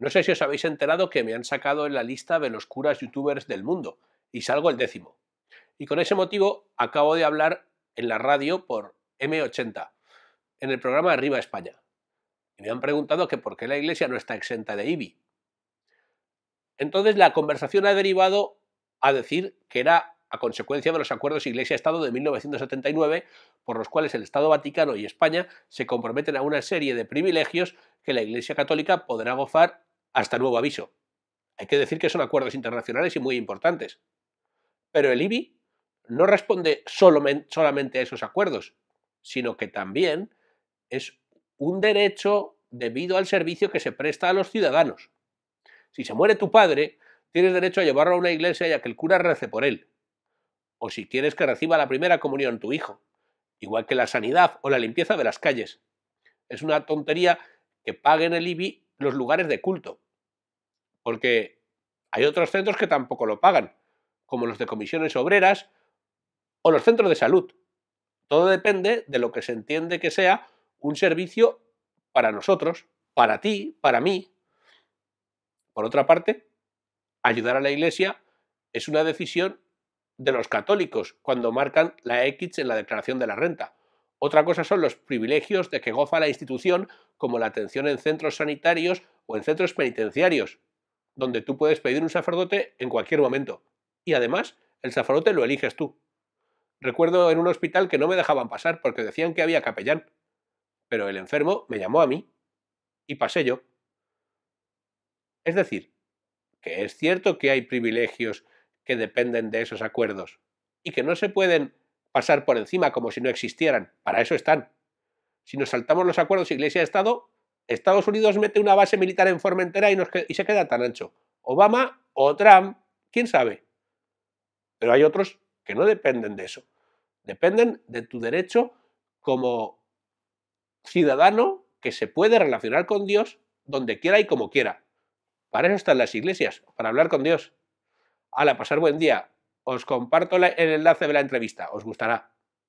No sé si os habéis enterado que me han sacado en la lista de los curas youtubers del mundo, y salgo el décimo. Y con ese motivo acabo de hablar en la radio por M80, en el programa Arriba España. Y me han preguntado que por qué la iglesia no está exenta de IBI. Entonces la conversación ha derivado a decir que era a consecuencia de los acuerdos Iglesia-Estado de 1979, por los cuales el Estado Vaticano y España se comprometen a una serie de privilegios que la Iglesia Católica podrá gozar hasta nuevo aviso. Hay que decir que son acuerdos internacionales y muy importantes. Pero el IBI no responde solamente a esos acuerdos, sino que también es un derecho debido al servicio que se presta a los ciudadanos. Si se muere tu padre, tienes derecho a llevarlo a una iglesia y a que el cura rece por él. O si quieres que reciba la primera comunión tu hijo, igual que la sanidad o la limpieza de las calles. Es una tontería que paguen el IBI los lugares de culto, porque hay otros centros que tampoco lo pagan, como los de comisiones obreras o los centros de salud. Todo depende de lo que se entiende que sea un servicio para nosotros, para ti, para mí. Por otra parte, ayudar a la Iglesia es una decisión de los católicos cuando marcan la X en la declaración de la renta. Otra cosa son los privilegios de que goza la institución, como la atención en centros sanitarios o en centros penitenciarios, donde tú puedes pedir un sacerdote en cualquier momento. Y además, el sacerdote lo eliges tú. Recuerdo en un hospital que no me dejaban pasar porque decían que había capellán. Pero el enfermo me llamó a mí y pasé yo. Es decir, que es cierto que hay privilegios que dependen de esos acuerdos y que no se pueden pasar por encima como si no existieran. Para eso están. Si nos saltamos los acuerdos Iglesia-Estado, Estados Unidos mete una base militar en forma y, y se queda tan ancho. Obama o Trump, quién sabe. Pero hay otros que no dependen de eso. Dependen de tu derecho como ciudadano que se puede relacionar con Dios donde quiera y como quiera. Para eso están las iglesias, para hablar con Dios. Hala, pasar buen día os comparto el enlace de la entrevista, os gustará.